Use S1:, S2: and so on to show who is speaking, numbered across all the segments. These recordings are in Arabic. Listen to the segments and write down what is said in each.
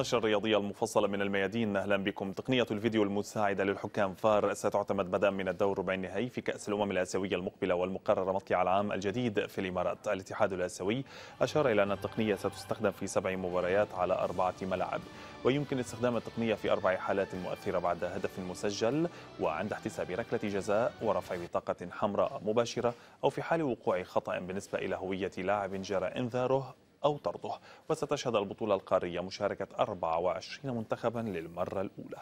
S1: النشرة الرياضية المفصلة من الميادين أهلا بكم تقنية الفيديو المساعدة للحكام فار ستعتمد بدءا من الدور ربع النهائي في كأس الأمم الآسيوية المقبلة والمقررة مطلع العام الجديد في الإمارات الاتحاد الآسيوي أشار إلى أن التقنية ستستخدم في سبع مباريات على أربعة ملاعب ويمكن استخدام التقنية في أربع حالات مؤثرة بعد هدف مسجل وعند احتساب ركلة جزاء ورفع بطاقة حمراء مباشرة أو في حال وقوع خطأ بالنسبة إلى هوية لاعب جرى إنذاره أو طرده وستشهد البطولة القارية مشاركة 24 منتخبا للمرة الأولى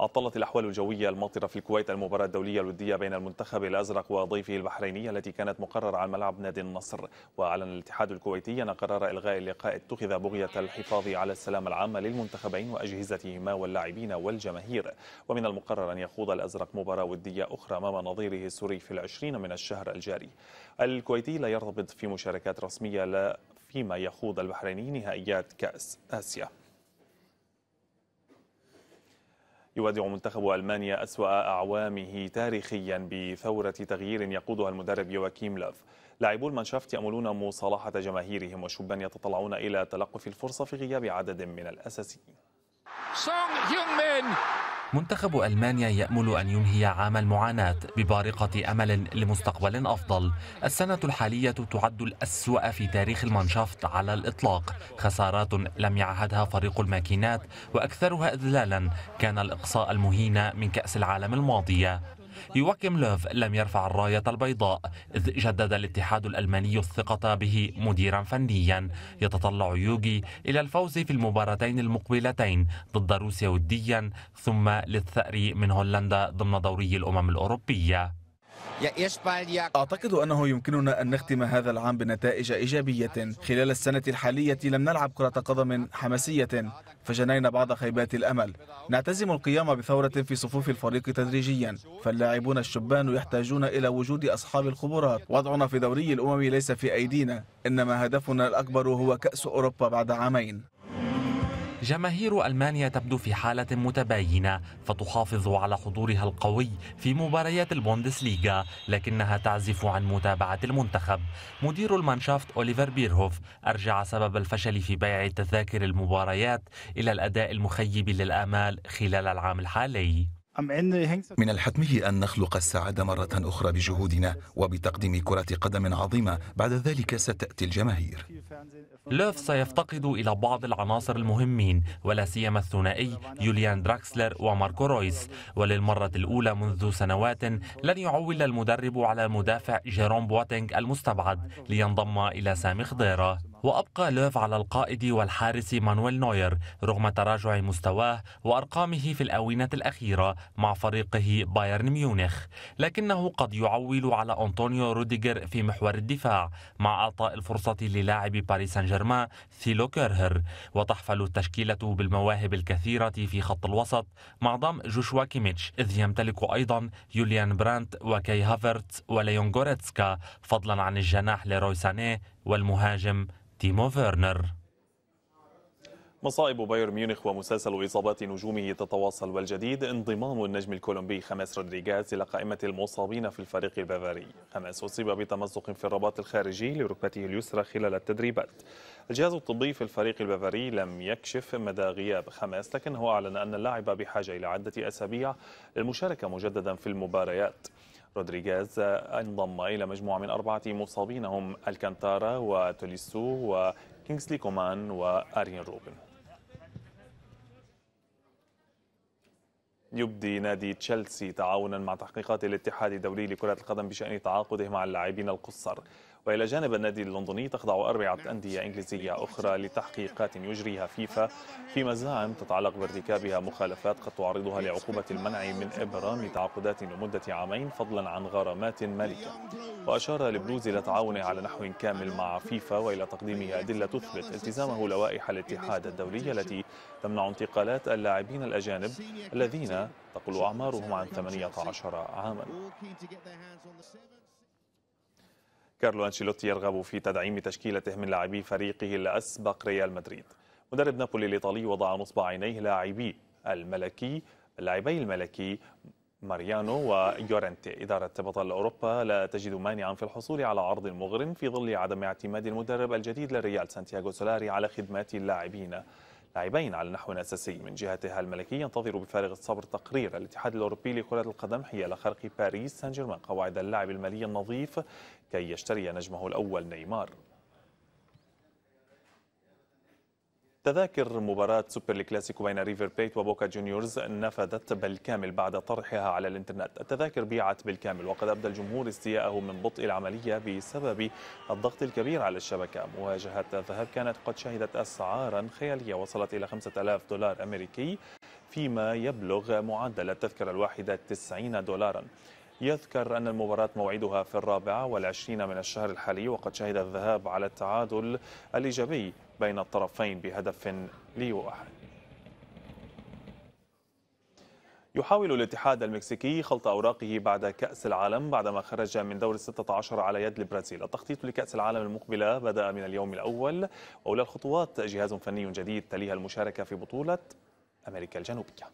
S1: أطلت الأحوال الجوية الماطرة في الكويت المباراة الدولية الودية بين المنتخب الأزرق وضيفه البحريني التي كانت مقررة على ملعب نادي النصر وأعلن الاتحاد الكويتي أن قرار إلغاء اللقاء اتخذ بغية الحفاظ على السلامة العامة للمنتخبين وأجهزتهما واللاعبين والجماهير ومن المقرر أن يخوض الأزرق مباراة ودية أخرى أمام نظيره السوري في العشرين من الشهر الجاري الكويتي لا يرتبط في مشاركات رسمية لا فيما يخوض البحريني نهائيات كأس آسيا يودع منتخب ألمانيا أسوأ أعوامه تاريخيا بثورة تغيير يقودها المدرب يواكيم لوف لاعبو المانشافت يأملون مصالحة جماهيرهم وشبان يتطلعون إلى تلقف الفرصة في غياب عدد من الأساسيين
S2: منتخب ألمانيا يأمل أن ينهي عام المعاناة ببارقة أمل لمستقبل أفضل السنة الحالية تعد الأسوأ في تاريخ المانشافت على الإطلاق خسارات لم يعهدها فريق الماكينات وأكثرها إذلالا كان الإقصاء المهين من كأس العالم الماضية يوكم لوف لم يرفع الراية البيضاء إذ جدد الاتحاد الألماني الثقة به مديرا فنيا يتطلع يوغي إلى الفوز في المباراتين المقبلتين ضد روسيا وديا ثم للثأر من هولندا ضمن دوري الأمم الأوروبية أعتقد أنه يمكننا أن نختم هذا العام بنتائج إيجابية خلال السنة الحالية لم نلعب كرة قدم
S1: حماسية فجنينا بعض خيبات الأمل نعتزم القيام بثورة في صفوف الفريق تدريجيا فاللاعبون الشبان يحتاجون إلى وجود أصحاب الخبرات وضعنا في دوري الأمم ليس في أيدينا إنما هدفنا الأكبر هو كأس أوروبا بعد عامين
S2: جماهير ألمانيا تبدو في حالة متباينة فتحافظ على حضورها القوي في مباريات البوندسليغا لكنها تعزف عن متابعة المنتخب مدير المانشافت أوليفر بيرهوف أرجع سبب الفشل في بيع تذاكر المباريات إلى الأداء المخيب للآمال خلال العام الحالي
S1: من الحتمي أن نخلق السعادة مرة أخرى بجهودنا وبتقديم كرة قدم
S2: عظيمة بعد ذلك ستأتي الجماهير لوف سيفتقد إلى بعض العناصر المهمين ولا سيما الثنائي يوليان دراكسلر وماركو رويس وللمرة الأولى منذ سنوات لن يعول المدرب على المدافع جيروم بواتينغ المستبعد لينضم إلى سامي خضيرة وأبقى لوف على القائد والحارس مانويل نوير رغم تراجع مستواه وأرقامه في الآونة الأخيرة مع فريقه بايرن ميونخ لكنه قد يعول على أنطونيو روديجر في محور الدفاع مع أعطاء الفرصة للاعب باريس سان جيرمان ثيلو كيرهر وتحفل التشكيلة بالمواهب الكثيرة في خط الوسط مع ضم جوشوا كيميتش إذ يمتلك أيضا يوليان برانت وكاي هافرت وليون غوريتسكا فضلا عن الجناح لروي سانيه والمهاجم تيمو فيرنر
S1: مصائب بايرن ميونخ ومسلسل إصابات نجومه تتواصل والجديد انضمام النجم الكولومبي خماس رودريغاز إلى قائمة المصابين في الفريق البافاري خماس أصيب بتمزق في الرباط الخارجي لركبته اليسرى خلال التدريبات الجهاز الطبي في الفريق البافاري لم يكشف مدى غياب خماس لكنه أعلن أن اللاعب بحاجة إلى عدة أسابيع للمشاركة مجددا في المباريات رودريغاز انضم إلى مجموعة من أربعة مصابين هم الكانتارا وتوليسو وكينغسلي كومان وأرين روبن يبدي نادي تشيلسي تعاونا مع تحقيقات الاتحاد الدولي لكرة القدم بشأن تعاقده مع اللاعبين القصر وإلى جانب النادي اللندني تخضع أربعة أندية إنجليزية أخرى لتحقيقات يجريها فيفا في مزاعم تتعلق بارتكابها مخالفات قد تعرضها لعقوبة المنع من إبرام تعاقدات لمدة عامين فضلا عن غرامات مالية وأشار لبلوز إلى تعاونه على نحو كامل مع فيفا وإلى تقديمه أدلة تثبت التزامه لوائح الاتحاد الدولي التي تمنع انتقالات اللاعبين الأجانب الذين تقل أعمارهم عن 18 عاما كارلو أنشيلوتي يرغب في تدعيم تشكيلته من لاعبي فريقه الأسبق ريال مدريد مدرب نابولي الإيطالي وضع نصب عينيه لاعبي الملكي لاعبي الملكي ماريانو ويورنتي إدارة بطل أوروبا لا تجد مانعا في الحصول على عرض مغرم في ظل عدم اعتماد المدرب الجديد للريال سانتياغو سولاري على خدمات اللاعبين لاعبين على نحو أساسي من جهتها الملكية ينتظر بفارغ الصبر تقرير الاتحاد الأوروبي لكرة القدم حيال خرق باريس سان جيرمان قواعد اللعب المالي النظيف كي يشتري نجمه الأول نيمار تذاكر مباراة سوبر الكلاسيكو بين ريفر بيت وبوكا جونيورز نفذت بالكامل بعد طرحها على الانترنت التذاكر بيعت بالكامل وقد أبدى الجمهور استياءه من بطء العملية بسبب الضغط الكبير على الشبكة مواجهة الذهب كانت قد شهدت أسعارا خيالية وصلت إلى 5000 دولار أمريكي فيما يبلغ معدل التذكرة الواحدة 90 دولارا يذكر أن المباراة موعدها في الرابع والعشرين من الشهر الحالي وقد شهد الذهاب على التعادل الإيجابي بين الطرفين بهدف ليوحد يحاول الاتحاد المكسيكي خلط أوراقه بعد كأس العالم بعدما خرج من دور الستة عشر على يد البرازيل التخطيط لكأس العالم المقبلة بدأ من اليوم الأول وأولى الخطوات جهاز فني جديد
S3: تليها المشاركة في بطولة أمريكا الجنوبية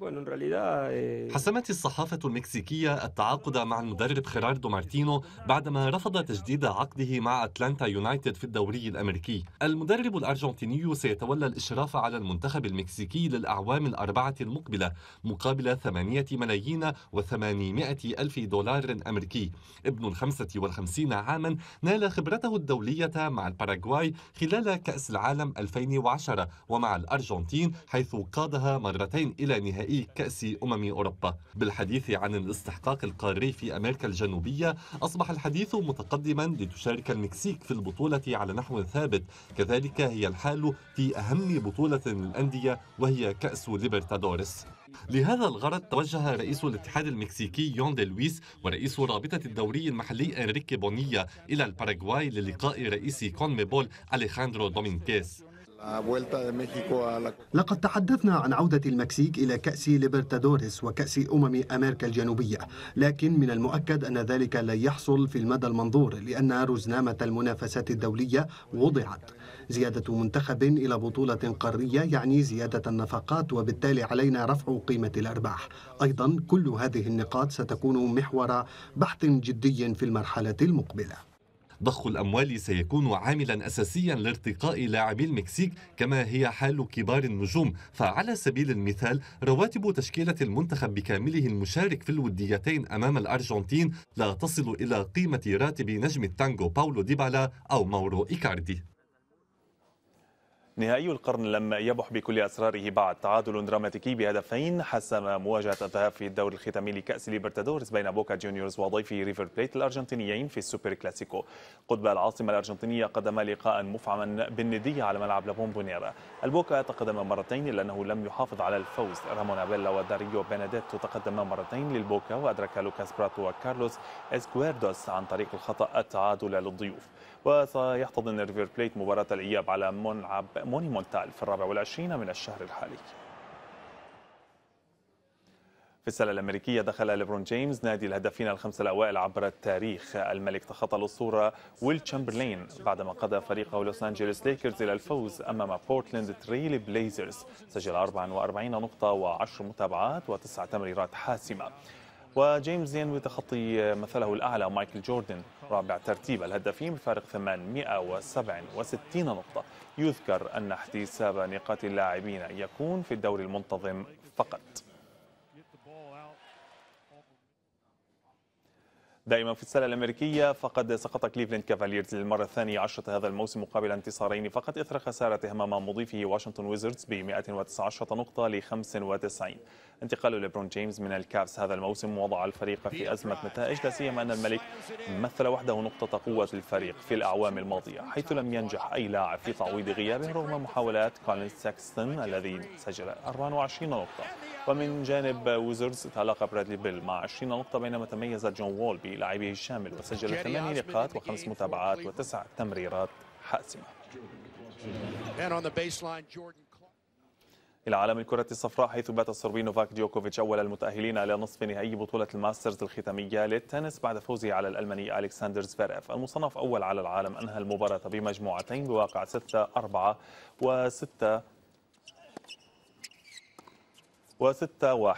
S2: Eh,
S3: حسمت الصحافة المكسيكية التعاقد مع المدرب خيراردو مارتينو بعدما رفض تجديد عقده مع أتلانتا يونايتد في الدوري الأمريكي المدرب الأرجنتيني سيتولى الإشراف على المنتخب المكسيكي للأعوام الأربعة المقبلة مقابل 8 ملايين و800 ألف دولار أمريكي ابن الخمسة والخمسين عاما نال خبرته الدولية مع الباراغواي خلال كأس العالم 2010 ومع الأرجنتين حيث قادها مرتين إلى نهائي نهائي كأس أمم أوروبا بالحديث عن الاستحقاق القاري في أمريكا الجنوبية أصبح الحديث متقدما لتشارك المكسيك في البطولة على نحو ثابت كذلك هي الحال في أهم بطولة للأندية وهي كأس ليبرتادوريس لهذا الغرض توجه رئيس الاتحاد المكسيكي يون دي لويس ورئيس رابطة الدوري المحلي انريكي بونيا إلى الباراغواي للقاء رئيس كونميبول أليخاندرو دومينكيز
S2: لقد تحدثنا عن عودة المكسيك إلى كأس ليبرتادوريس وكأس أمم أمريكا الجنوبية لكن من المؤكد أن ذلك لا يحصل في المدى المنظور لأن رزنامة المنافسات الدولية وضعت زيادة منتخب إلى بطولة قارية يعني زيادة النفقات وبالتالي علينا رفع قيمة الأرباح أيضا كل هذه النقاط ستكون محور بحث جدي في المرحلة المقبلة
S3: ضخ الأموال سيكون عاملا أساسيا لارتقاء لاعبي المكسيك كما هي حال كبار النجوم فعلى سبيل المثال رواتب تشكيلة المنتخب بكامله المشارك في الوديتين أمام الأرجنتين لا تصل إلى قيمة راتب نجم التانغو باولو ديبالا أو مورو إيكاردي نهائي
S1: القرن لم يبح بكل أسراره بعد تعادل دراماتيكي بهدفين حسم مواجهة الذهاب في الدور الختامي لكأس ليبرتادورز بين بوكا جونيورز وضيفي ريفر بليت الأرجنتينيين في السوبر كلاسيكو قطب العاصمة الأرجنتينية قدم لقاء مفعما بالندية على ملعب لابومبونيرا البوكا تقدم مرتين إلا أنه لم يحافظ على الفوز رامون أبيلا وداريو بيناديتو تقدم مرتين للبوكا وأدرك لوكاس براتو وكارلوس اسكويردوس عن طريق الخطأ التعادل للضيوف وسيحتضن ريفر بليت مباراة الإياب على ملعب مونتال في الرابع والعشرين من الشهر الحالي في السله الامريكيه دخل ليبرون جيمس نادي الهدافين الخمسه الاوائل عبر التاريخ الملك تخطى الاسطوره ويل تشامبرلين بعدما قاد فريقه لوس انجلوس ليكرز الى الفوز امام بورتلاند تريل بليزرز سجل 44 نقطه و10 متابعات وتسع تمريرات حاسمه وجيمس ينوي تخطي مثله الأعلى مايكل جوردن رابع ترتيب الهدافين بفارق 867 نقطة يذكر أن احتساب نقاط اللاعبين يكون في الدور المنتظم فقط دائما في السله الامريكيه فقد سقط كليفلاند كافاليرز للمره الثانيه عشره هذا الموسم مقابل انتصارين فقط اثر خسارته امام مضيفه واشنطن ويزردز ب 119 نقطه ل 95 انتقال ليبرون جيمس من الكافز هذا الموسم وضع الفريق في ازمه نتائج لا سيما ان الملك مثل وحده نقطه قوه الفريق في الاعوام الماضيه حيث لم ينجح اي لاعب في تعويض غيابه رغم محاولات كولين ساكستن الذي سجل 24 نقطه ومن جانب ويزرز تعلق برادلي بيل مع 20 نقطة بينما تميز جون وول بلعبه الشامل وسجل ثماني نقاط وخمس متابعات وتسع تمريرات حاسمة إلى عالم الكرة الصفراء حيث بات الصربي نوفاك ديوكوفيتش أول المتأهلين إلى نصف نهائي بطولة الماسترز الختامية للتنس بعد فوزه على الألماني ألكسندر زفيريف المصنف أول على العالم أنهى المباراة بمجموعتين بواقع 6-4 و 6 و 6 1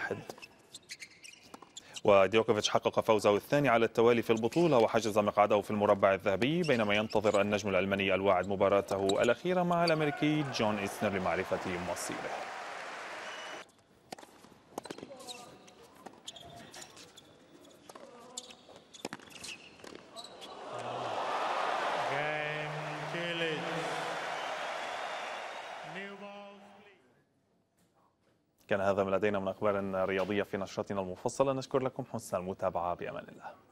S1: وديوكوفيتش حقق فوزه الثاني على التوالي في البطولة وحجز مقعده في المربع الذهبي بينما ينتظر النجم الألماني الواعد مباراته الأخيرة مع الأمريكي جون ايسنر لمعرفة مصيره كان هذا ما لدينا من أخبار رياضية في نشرتنا المفصلة نشكر لكم حسن المتابعة بأمان الله